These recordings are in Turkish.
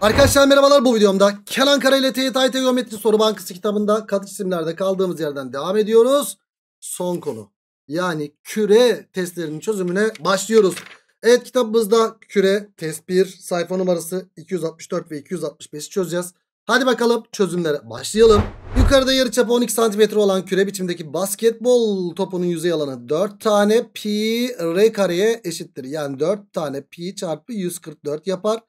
Arkadaşlar merhabalar bu videomda Kenan Kara ile TYT Geometri Soru Bankası kitabında kat cisimlerde kaldığımız yerden devam ediyoruz. Son konu yani küre testlerinin çözümüne başlıyoruz. Evet kitabımızda küre test 1 sayfa numarası 264 ve 265'i çözeceğiz. Hadi bakalım çözümlere başlayalım. Yukarıda yarıçapı 12 cm olan küre biçimdeki basketbol topunun yüzey alanı 4 tane pi r kareye eşittir. Yani 4 tane pi çarpı 144 yapar.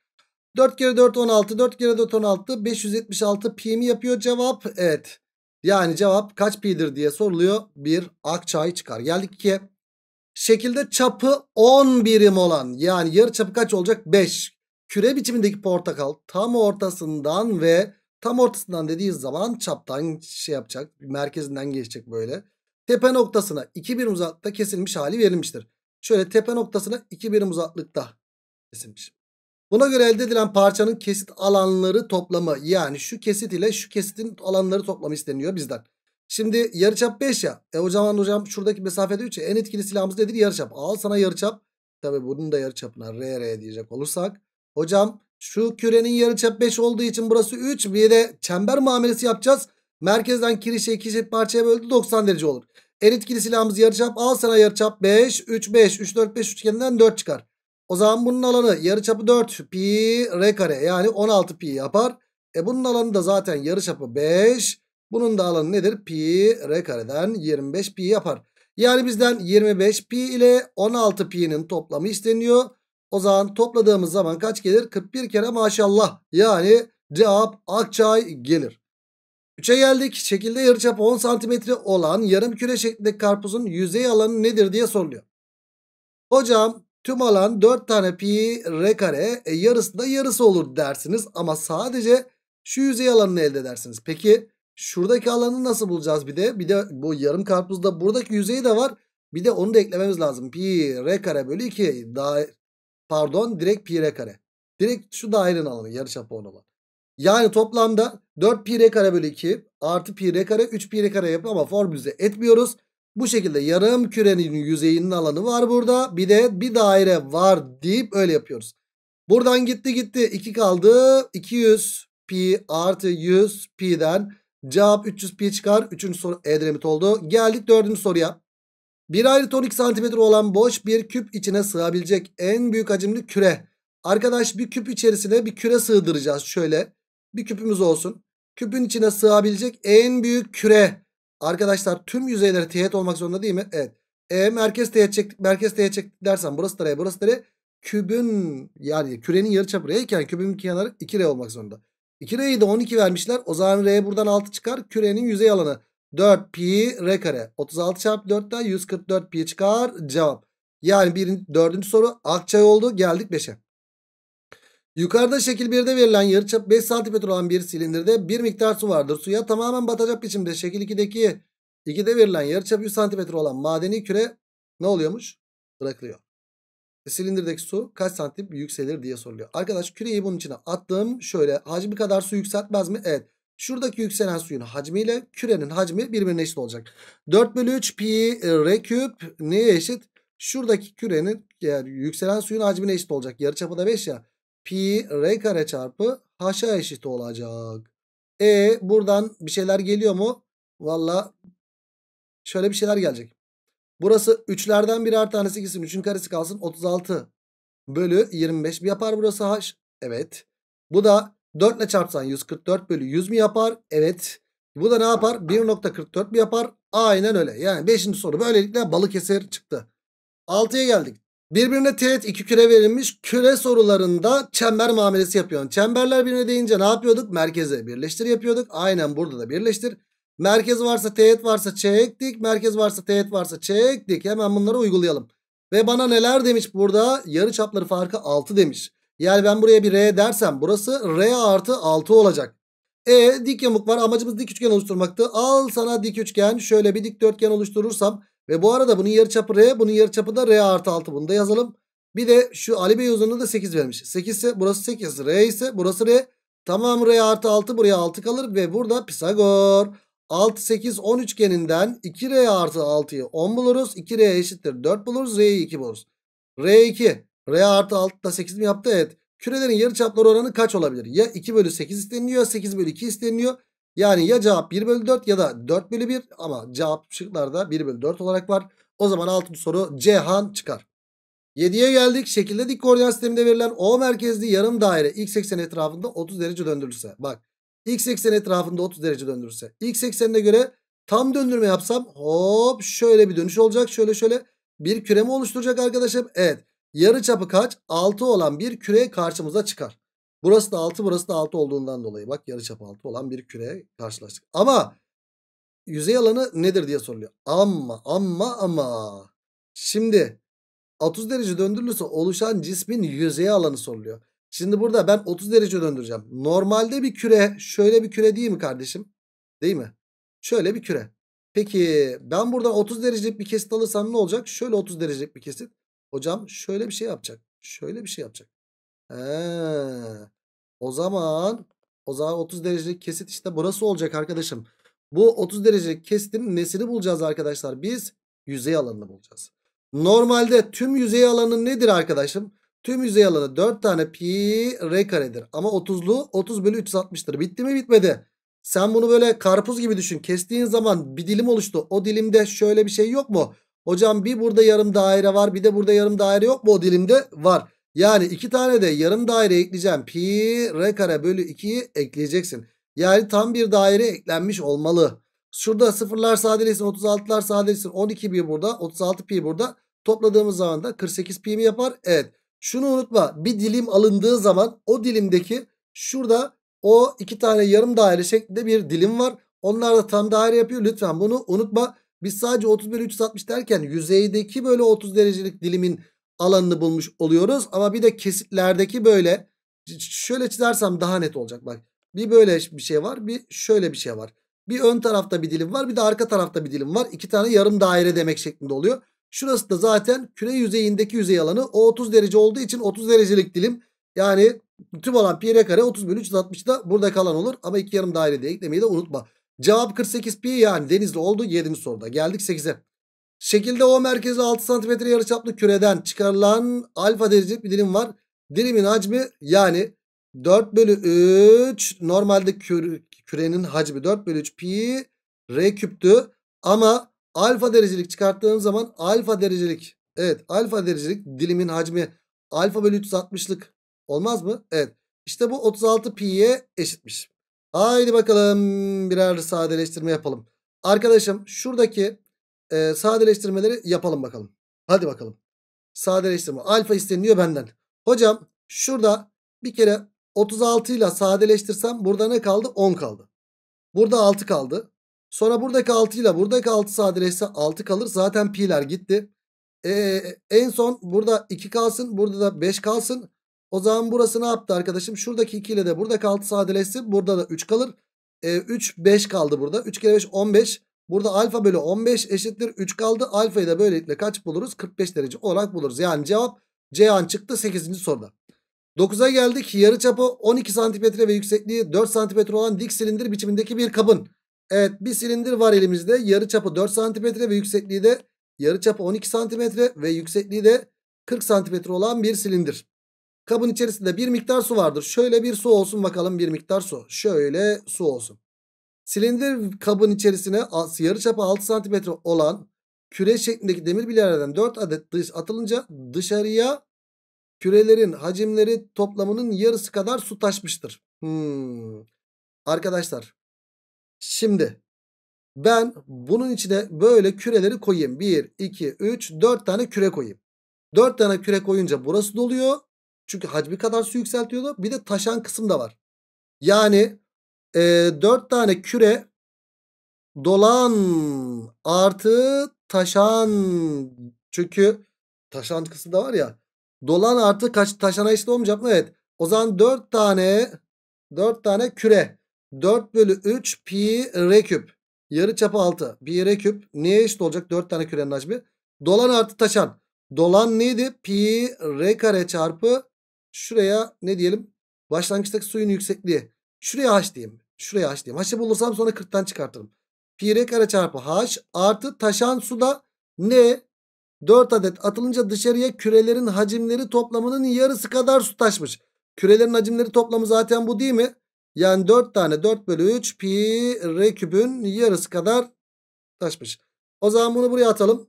4 kere 4 16. 4 kere 4 16. 576 pi mi yapıyor cevap? Evet. Yani cevap kaç pi'dir diye soruluyor. Bir akçay çıkar. Geldik ki şekilde çapı 10 birim olan yani yarı çapı kaç olacak? 5. Küre biçimindeki portakal tam ortasından ve tam ortasından dediği zaman çaptan şey yapacak. Merkezinden geçecek böyle. Tepe noktasına 2 birim uzaklıkta kesilmiş hali verilmiştir. Şöyle tepe noktasına 2 birim uzaklıkta kesilmiş. Buna göre elde edilen parçanın kesit alanları toplamı yani şu kesit ile şu kesitin alanları toplamı isteniyor bizden. Şimdi yarıçap 5 ya. E hocam hocam şuradaki mesafede 3 ya. En etkili silahımız nedir? Yarıçap. Al sana yarıçap. Tabi bunun da yarıçapına RR diyecek olursak. Hocam şu kürenin yarıçap 5 olduğu için burası 3. Bir de çember muamelesi yapacağız. Merkezden kirişe iki parçaya böldü 90 derece olur. En etkili silahımız yarıçap. Al sana yarıçap 5, 3, 5, 3, 4, 5 üçgeninden 4 çıkar. O zaman bunun alanı yarıçapı 4 pi r kare yani 16 pi yapar. E bunun alanı da zaten yarıçapı 5. Bunun da alanı nedir? Pi r kareden 25 pi yapar. Yani bizden 25 pi ile 16 pi'nin toplamı isteniyor. O zaman topladığımız zaman kaç gelir? 41 kere maşallah. Yani cevap Akçay gelir. 3'e geldik. Şekilde yarıçap 10 santimetre olan yarım küre şeklindeki karpuzun yüzey alanı nedir diye soruluyor. Hocam Tüm alan 4 tane pi r kare e, yarısı yarısı olur dersiniz. Ama sadece şu yüzey alanını elde edersiniz. Peki şuradaki alanı nasıl bulacağız bir de? Bir de bu yarım karpuzda buradaki yüzeyi de var. Bir de onu da eklememiz lazım. Pi r kare bölü 2 daha pardon direkt pi r kare. Direkt şu dairenin alanı yarıçapı olan. Yani toplamda 4 pi r kare bölü 2 artı pi r kare 3 pi r kare yapıyor ama formülize etmiyoruz. Bu şekilde yarım kürenin yüzeyinin alanı var burada. Bir de bir daire var deyip öyle yapıyoruz. Buradan gitti gitti 2 kaldı. 200 pi artı 100 pi'den cevap 300 pi çıkar. 3. soru Edremit oldu. Geldik 4. soruya. Bir ayrı ton santimetre olan boş bir küp içine sığabilecek en büyük hacimli küre. Arkadaş bir küp içerisine bir küre sığdıracağız şöyle. Bir küpümüz olsun. Küpün içine sığabilecek en büyük küre Arkadaşlar tüm yüzeyleri teğet olmak zorunda değil mi? Evet. E merkez teğet çektik, merkez teğet çektik dersen burası da R, burası da R. Kübün yani kürenin yarıçapı R iken kübün kenarı 2R olmak zorunda. 2R'yi de 12 vermişler. O zaman R buradan 6 çıkar. Kürenin yüzey alanı 4 pi R kare. 36 çarpı 4'ten 144 pi çıkar. Cevap. Yani birinci, dördüncü soru Akçay oldu. Geldik 5'e. Yukarıda şekil 1'de verilen yarıçap 5 cm olan bir silindirde bir miktar su vardır. Suya tamamen batacak biçimde şekil 2'deki 2'de verilen yarıçap 100 cm olan madeni küre ne oluyormuş? Bırakılıyor. E, silindirdeki su kaç santim yükselir diye soruluyor. Arkadaş küreyi bunun içine attım. Şöyle hacmi kadar su yükseltmez mi? Evet. Şuradaki yükselen suyun hacmiyle kürenin hacmi birbirine eşit olacak. 4 bölü 3 pi e, r küp neye eşit? Şuradaki kürenin yani yükselen suyun hacmine eşit olacak. Yarıçapı da 5 ya pi r kare çarpı h'a eşit olacak. E buradan bir şeyler geliyor mu? Valla şöyle bir şeyler gelecek. Burası 3'lerden birer tanesi gitsin. 3'ün karesi kalsın 36 bölü 25 mi yapar burası h? Evet. Bu da 4 ile çarpsan 144 bölü 100 mi yapar? Evet. Bu da ne yapar? 1.44 mi yapar? Aynen öyle. Yani 5. soru böylelikle balık Balıkesir çıktı. 6'ya geldik. Birbirine teğet iki küre verilmiş küre sorularında çember muamelesi yapıyorsun. Çemberler birine deyince ne yapıyorduk? Merkeze birleştir yapıyorduk. Aynen burada da birleştir. Merkez varsa teğet varsa çektik. Merkez varsa teğet varsa çektik. Hemen bunları uygulayalım. Ve bana neler demiş burada? Yarı çapları farkı 6 demiş. Yani ben buraya bir R dersem burası R artı 6 olacak. E dik yamuk var amacımız dik üçgen oluşturmaktı. Al sana dik üçgen şöyle bir dikdörtgen oluşturursam ve bu arada bunun yarıçapı R. Bunun yarıçapı da R artı 6. Bunu da yazalım. Bir de şu Ali Bey uzunluğu da 8 vermiş. 8 ise burası 8. R ise burası R. Tamam R artı 6 buraya 6 kalır. Ve burada Pisagor. 6, 8, 10 üçgeninden 2R artı 6'yı 10 buluruz. 2R eşittir 4 buluruz. R'yi 2 buluruz. R2. R artı 6 da 8 mi yaptı? Evet. Kürelerin yarıçapları oranı kaç olabilir? Ya 2 bölü 8 isteniliyor 8 bölü 2 isteniliyor. Yani ya cevap 1 bölü 4 ya da 4 bölü 1 ama cevap şıklarda 1 bölü 4 olarak var. O zaman 6. soru Cihan çıkar. 7'ye geldik. Şekilde dik koordinat sisteminde verilen O merkezli yarım daire x ekseni etrafında 30 derece döndürülse. Bak x ekseni etrafında 30 derece döndürülse. x eksenine göre tam döndürme yapsam hop şöyle bir dönüş olacak. Şöyle şöyle bir küreme oluşturacak arkadaşım. Evet yarı çapı kaç? 6 olan bir küre karşımıza çıkar. Burası da 6 burası da 6 olduğundan dolayı bak yarıçap 6 olan bir küreye karşılaştık. Ama yüzey alanı nedir diye soruluyor. Ama ama ama. Şimdi 30 derece döndürülürse oluşan cismin yüzey alanı soruluyor. Şimdi burada ben 30 derece döndüreceğim. Normalde bir küre şöyle bir küre değil mi kardeşim? Değil mi? Şöyle bir küre. Peki ben buradan 30 derecelik bir kesit alırsam ne olacak? Şöyle 30 derecelik bir kesit. Hocam şöyle bir şey yapacak. Şöyle bir şey yapacak. He. O zaman o zaman 30 derecelik kesit işte burası olacak arkadaşım. Bu 30 derecelik kesitin nesini bulacağız arkadaşlar? Biz yüzey alanını bulacağız. Normalde tüm yüzey alanı nedir arkadaşım? Tüm yüzey alanı 4 tane pi r karedir. Ama 30'lu 30 bölü 360'tır. Bitti mi bitmedi. Sen bunu böyle karpuz gibi düşün. Kestiğin zaman bir dilim oluştu. O dilimde şöyle bir şey yok mu? Hocam bir burada yarım daire var bir de burada yarım daire yok mu o dilimde? Var. Yani iki tane de yarım daire ekleyeceğim. Pi r kare bölü 2'yi ekleyeceksin. Yani tam bir daire eklenmiş olmalı. Şurada sıfırlar sadeleşsin 36'lar sadeleşsin 12 pi burada 36 pi burada. Topladığımız zaman da 48 pi mi yapar? Evet. Şunu unutma bir dilim alındığı zaman o dilimdeki şurada o iki tane yarım daire şeklinde bir dilim var. Onlar da tam daire yapıyor. Lütfen bunu unutma. Biz sadece 30 bölü 360 derken yüzeydeki böyle 30 derecelik dilimin alanını bulmuş oluyoruz. Ama bir de kesitlerdeki böyle şöyle çizersem daha net olacak. Bak bir böyle bir şey var bir şöyle bir şey var. Bir ön tarafta bir dilim var bir de arka tarafta bir dilim var. İki tane yarım daire demek şeklinde oluyor. Şurası da zaten küre yüzeyindeki yüzey alanı o 30 derece olduğu için 30 derecelik dilim. Yani tüm alan pi r kare 30 bölü 360 da burada kalan olur. Ama iki yarım daire diye eklemeyi de unutma. Cevap 48 pi yani denizli oldu 7. soruda. Geldik 8'e. Şekilde O merkezi 6 cm yarıçaplı küreden çıkarılan alfa derecelik bir dilim var. Dilimin hacmi yani 4 bölü 3 normalde kür, kürenin hacmi 4 bölü 3 pi r küptü. Ama alfa derecelik çıkarttığım zaman alfa derecelik evet alfa derecelik dilimin hacmi alfa bölü 360'lık olmaz mı? Evet işte bu 36 pi'ye eşitmiş. Haydi bakalım birer sadeleştirme yapalım. Arkadaşım şuradaki e, sadeleştirmeleri yapalım bakalım. Hadi bakalım. Sadeleştirme. Alfa isteniyor benden. Hocam şurada bir kere 36 ile sadeleştirsem burada ne kaldı? 10 kaldı. Burada 6 kaldı. Sonra buradaki 6 ile buradaki 6 sadeleşse 6 kalır. Zaten pi'ler gitti. Ee, en son burada 2 kalsın. Burada da 5 kalsın. O zaman burası ne yaptı arkadaşım? Şuradaki 2 ile de buradaki 6 sadeleşsin. Burada da 3 kalır. Ee, 3 5 kaldı burada. 3 kere 5 15. Burada alfa bölü 15 eşittir 3 kaldı. Alfayı da böylelikle kaç buluruz? 45 derece olarak buluruz. Yani cevap C an çıktı 8. soruda. 9'a geldik. Yarı çapı 12 santimetre ve yüksekliği 4 santimetre olan dik silindir biçimindeki bir kabın. Evet bir silindir var elimizde. Yarı çapı 4 santimetre ve yüksekliği de yarı çapı 12 santimetre ve yüksekliği de 40 santimetre olan bir silindir. Kabın içerisinde bir miktar su vardır. Şöyle bir su olsun bakalım bir miktar su. Şöyle su olsun. Silindir kabın içerisine yarı çapı 6 cm olan küre şeklindeki demir bilyelerden 4 adet dış atılınca dışarıya kürelerin hacimleri toplamının yarısı kadar su taşmıştır. Hmm. Arkadaşlar şimdi ben bunun içine böyle küreleri koyayım. 1, 2, 3, 4 tane küre koyayım. 4 tane küre koyunca burası doluyor. Çünkü hacmi kadar su yükseltiyordu. Bir de taşan kısım da var. Yani e, 4 tane küre dolan artı taşan çünkü taşan kısmı da var ya dolan artı kaç taşana eşit olmayacak mı? Evet. O zaman 4 tane 4 tane küre 4 bölü 3 pi r küp yarı çapı 6 pi r küp neye eşit olacak 4 tane kürenin hacmi? Dolan artı taşan. Dolan neydi? Pi r kare çarpı şuraya ne diyelim? Başlangıçtaki suyun yüksekliği. Şuraya h diyeyim. Şuraya h diyeyim. H'ı bulursam sonra 40'tan çıkartırım. Pi r kare çarpı h artı taşan suda ne? 4 adet atılınca dışarıya kürelerin hacimleri toplamının yarısı kadar su taşmış. Kürelerin hacimleri toplamı zaten bu değil mi? Yani 4 tane 4 bölü 3 pi r kübün yarısı kadar taşmış. O zaman bunu buraya atalım.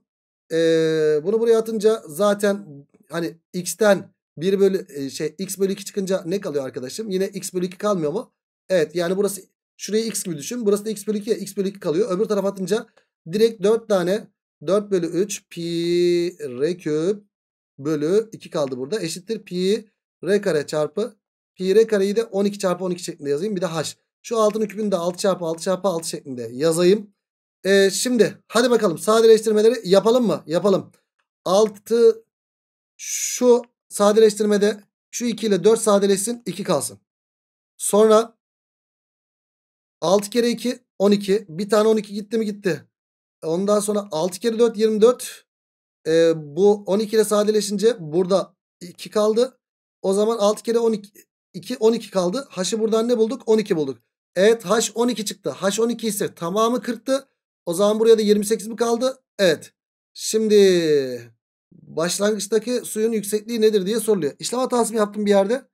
Ee, bunu buraya atınca zaten hani x'ten 1 bölü şey x bölü 2 çıkınca ne kalıyor arkadaşım? Yine x bölü 2 kalmıyor mu? Evet yani burası şurayı x gibi düşün. Burası da x bölü 2 ya. x bölü 2 kalıyor. Öbür tarafa atınca direkt 4 tane 4 bölü 3 pi r küp bölü 2 kaldı burada. Eşittir pi r kare çarpı pi r kareyi de 12 çarpı 12 şeklinde yazayım. Bir de h. Şu altın küpünü de 6 çarpı 6 çarpı 6 şeklinde yazayım. Ee, şimdi hadi bakalım sadeleştirmeleri yapalım mı? Yapalım. 6 şu sadeleştirmede şu 2 ile 4 sadeleşsin 2 kalsın. Sonra 6 kere 2 12. Bir tane 12 gitti mi gitti. Ondan sonra 6 kere 4 24. Ee, bu 12 ile sadeleşince burada 2 kaldı. O zaman 6 kere 12 2 12 kaldı. H'ı buradan ne bulduk? 12 bulduk. Evet H 12 çıktı. H 12 ise tamamı 40'tı. O zaman buraya da 28 mi kaldı? Evet. Şimdi başlangıçtaki suyun yüksekliği nedir diye soruluyor. İşlem hatası mı yaptım bir yerde?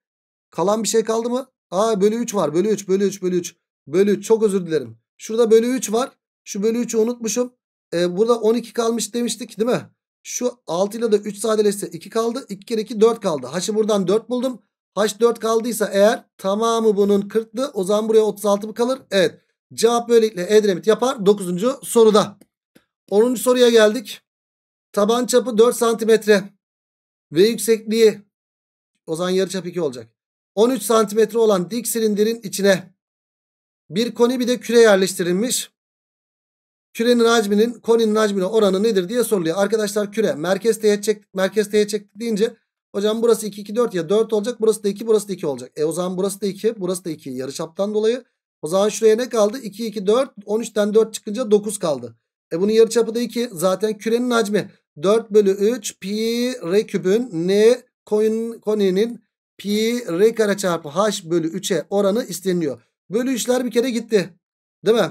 Kalan bir şey kaldı mı? Aa bölü 3 var. Bölü 3 bölü 3 bölü 3 bölü çok özür dilerim. Şurada bölü 3 var. Şu bölü 3'ü unutmuşum. E, burada 12 kalmış demiştik değil mi? Şu 6 ile de 3 sadeleşse 2 kaldı. 2 kere 2 4 kaldı. H'ı buradan 4 buldum. H 4 kaldıysa eğer tamamı bunun 40'tı. O zaman buraya 36 mı kalır? Evet. Cevap böylelikle Edremit yapar 9. soruda. 10. soruya geldik. Taban çapı 4 santimetre ve yüksekliği o zaman yarı çap 2 olacak. 13 santimetre olan dik silindirin içine bir koni bir de küre yerleştirilmiş. Kürenin hacminin koninin hacmine oranı nedir diye soruluyor. Arkadaşlar küre merkez teğet çektik merkez teğet çektik deyince hocam burası 2 2 4 ya 4 olacak burası da 2 burası da 2 olacak. E o zaman burası da 2 burası da 2 yarıçaptan dolayı. O zaman şuraya ne kaldı? 2 2 4 13'ten 4 çıkınca 9 kaldı. E bunun yarıçapı da 2 zaten kürenin hacmi 4 bölü 3 pi r küpün n koninin pi r kare çarpı h bölü 3'e oranı isteniyor. Bölü işler bir kere gitti. Değil mi?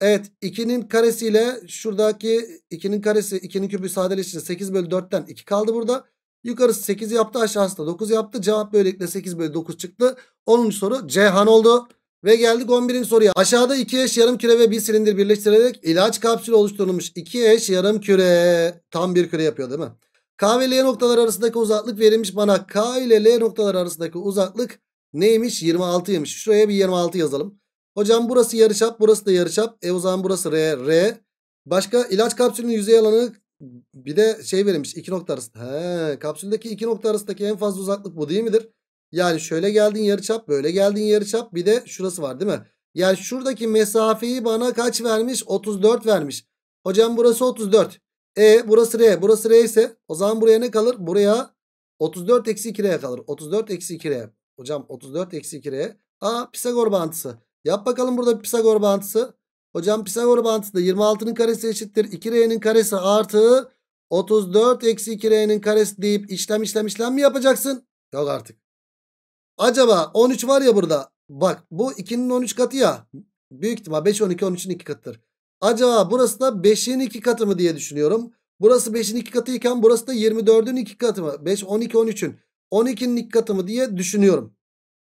Evet 2'nin karesiyle şuradaki 2'nin karesi 2'nin kübü sadeleşince 8 bölü 4'ten 2 kaldı burada. Yukarısı 8 yaptı aşağısı da 9 yaptı. Cevap böylelikle 8 bölü 9 çıktı. 10. soru Cehan oldu. Ve geldik 11. soruya. Aşağıda 2 eş yarım küre ve bir silindir birleştirerek ilaç kapsülü oluşturulmuş. 2 eş yarım küre tam bir küre yapıyor değil mi? K ve L noktalar arasındaki uzaklık verilmiş bana. K ile L noktalar arasındaki uzaklık Neymiş? 26'ymış. Şuraya bir 26 yazalım. Hocam burası yarıçap, burası da yarıçap. E o zaman burası R, R. Başka ilaç kapsülünün yüzey alanı bir de şey verilmiş. iki nokta arası. He, kapsüldeki iki nokta arasındaki en fazla uzaklık bu değil midir? Yani şöyle geldin yarıçap, böyle geldin yarıçap. Bir de şurası var değil mi? Yani şuradaki mesafeyi bana kaç vermiş? 34 vermiş. Hocam burası 34. E burası R. Burası R ise o zaman buraya ne kalır? Buraya 34 eksi 2 R kalır. 34 eksi 2 R. Hocam 34 eksi 2R. Aa Pisagor bağıntısı. Yap bakalım burada Pisagor bağıntısı. Hocam Pisagor bağıntısı da 26'nın karesi eşittir. 2R'nin karesi artı 34 eksi 2R'nin karesi deyip işlem işlem işlem mi yapacaksın? Yok artık. Acaba 13 var ya burada. Bak bu 2'nin 13 katı ya. Büyük ihtimal 5, 12, 13'ün 2 katıdır. Acaba burası da 5'in 2 katı mı diye düşünüyorum. Burası 5'in 2 katı iken burası da 24'ün 2 katı mı? 5, 12, 13'ün. 12'nin ilk mı diye düşünüyorum.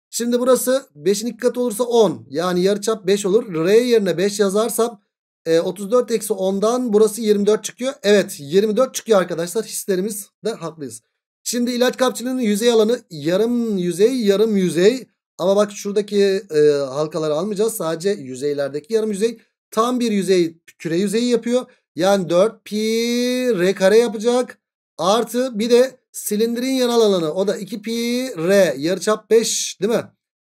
Şimdi burası 5'in ilk olursa 10. Yani yarıçap 5 olur. R yerine 5 yazarsam e, 34 eksi 10'dan burası 24 çıkıyor. Evet 24 çıkıyor arkadaşlar. Hislerimiz de haklıyız. Şimdi ilaç kapçının yüzey alanı yarım yüzey yarım yüzey. Ama bak şuradaki e, halkaları almayacağız. Sadece yüzeylerdeki yarım yüzey. Tam bir yüzey küre yüzeyi yapıyor. Yani 4 pi r kare yapacak. Artı bir de Silindirin yanal alanı o da 2 pi r yarıçap 5 değil mi?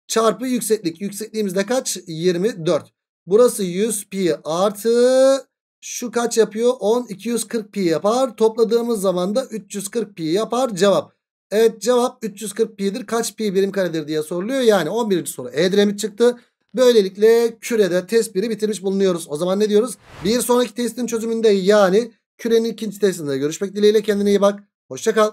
Çarpı yükseklik. Yüksekliğimiz de kaç? 24. Burası 100 pi artı şu kaç yapıyor? 10 240 pi yapar. Topladığımız zaman da 340 pi yapar cevap. Evet cevap 340 pi'dir. Kaç pi birim karedir diye soruluyor. Yani 11. soru E çıktı. Böylelikle kürede test 1'i bitirmiş bulunuyoruz. O zaman ne diyoruz? Bir sonraki testin çözümünde yani kürenin ikinci testinde görüşmek dileğiyle kendine iyi bak. Hoşçakal.